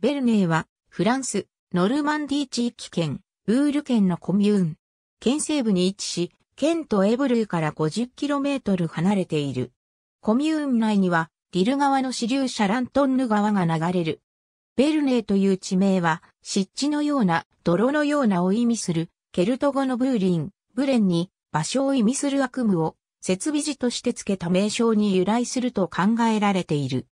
ベルネーは、フランス、ノルマンディー地域圏、ブール県のコミューン。県西部に位置し、県とエブルーから 50km 離れている。コミューン内には、ディル川の支流シャラントンヌ川が流れる。ベルネーという地名は、湿地のような、泥のようなを意味する、ケルト語のブーリン、ブレンに、場所を意味する悪夢を、設備時として付けた名称に由来すると考えられている。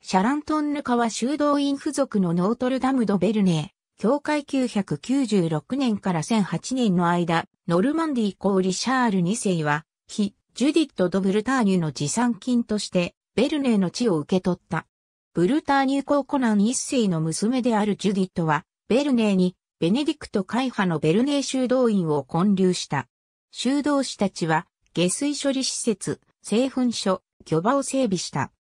シャラントンヌ川修道院付属のノートルダムド・ベルネー、教会996年から1008年の間、ノルマンディ公リシャール2世は、非、ジュディット・ド・ブルターニュの持参金として、ベルネーの地を受け取った。ブルターニュ公コナン1世の娘であるジュディットは、ベルネーに、ベネディクト会派のベルネー修道院を建立した。修道士たちは、下水処理施設、製粉所、漁場を整備した。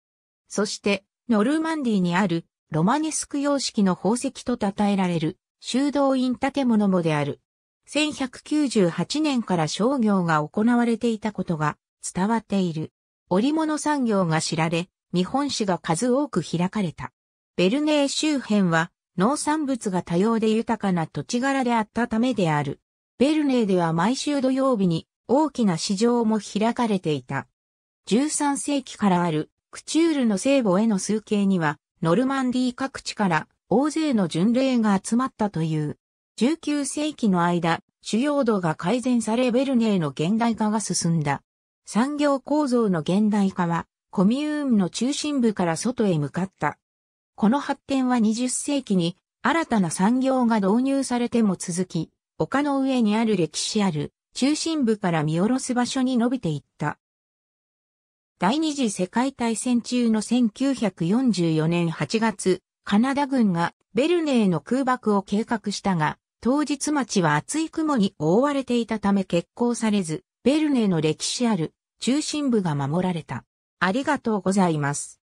そして、ノルマンディにあるロマネスク様式の宝石と称えられる修道院建物もである。1198年から商業が行われていたことが伝わっている。織物産業が知られ、日本史が数多く開かれた。ベルネー周辺は農産物が多様で豊かな土地柄であったためである。ベルネーでは毎週土曜日に大きな市場も開かれていた。13世紀からあるクチュールの聖母への崇敬には、ノルマンディー各地から大勢の巡礼が集まったという。19世紀の間、主要度が改善されベルネーの現代化が進んだ。産業構造の現代化は、コミューンの中心部から外へ向かった。この発展は20世紀に新たな産業が導入されても続き、丘の上にある歴史ある中心部から見下ろす場所に伸びていった。第二次世界大戦中の1944年8月、カナダ軍がベルネーの空爆を計画したが、当日町は厚い雲に覆われていたため決行されず、ベルネーの歴史ある中心部が守られた。ありがとうございます。